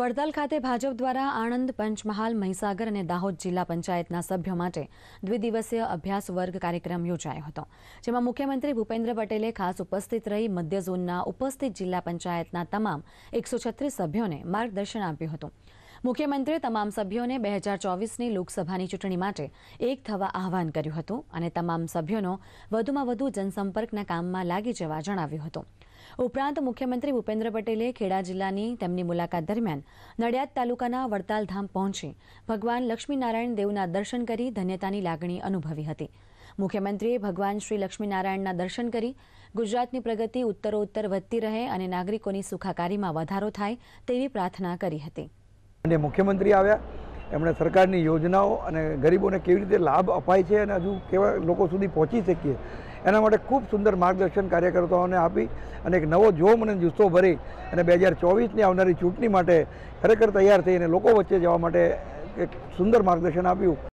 વડતાલ ખાતે ભાજપ દ્વારા આણંદ પંચમહાલ મહીસાગર અને દાહોદ જિલ્લા પંચાયતના સભ્યો માટે દ્વિદિવસીય અભ્યાસ વર્ગ કાર્યક્રમ યોજાયો હતો જેમાં મુખ્યમંત્રી ભૂપેન્દ્ર પટેલે ખાસ ઉપસ્થિત રહી મધ્ય ઝોનના ઉપસ્થિત જિલ્લા પંચાયતના તમામ એકસો છત્રીસ સભ્યોને માર્ગદર્શન આપ્યું હતું મુખ્યમંત્રીએ તમામ સભ્યોને બે હજાર ચોવીસની લોકસભાની ચૂંટણી માટે એક થવા આહવાન કર્યું હતું અને તમામ સભ્યોનો વધુમાં વધુ જનસંપર્કના કામમાં લાગી જવા જણાવ્યું હતું ઉપરાંત મુખ્યમંત્રી ભૂપેન્દ્ર પટેલે ખેડા જિલ્લાની તેમની મુલાકાત દરમિયાન નડિયાદ તાલુકાના વડતાલધામ પહોંચી ભગવાન લક્ષ્મીનારાયણ દેવના દર્શન કરી ધન્યતાની લાગણી અનુભવી હતી મુખ્યમંત્રીએ ભગવાન શ્રી લક્ષ્મીનારાયણના દર્શન કરી ગુજરાતની પ્રગતિ ઉત્તરોત્તર વધતી રહે અને નાગરિકોની સુખાકારીમાં વધારો થાય તેવી પ્રાર્થના કરી હતી મુખ્યમંત્રી આવ્યા એમણે સરકારની યોજનાઓ અને ગરીબોને કેવી રીતે લાભ અપાય છે અને હજુ કેવા લોકો સુધી પહોંચી શકીએ એના માટે ખૂબ સુંદર માર્ગદર્શન કાર્યકર્તાઓને આપી અને એક નવો જોમ અને જુસ્સો ભરી અને બે હજાર ચોવીસની આવનારી ચૂંટણી માટે ખરેખર તૈયાર થઈ અને લોકો વચ્ચે જવા માટે એક સુંદર માર્ગદર્શન આપ્યું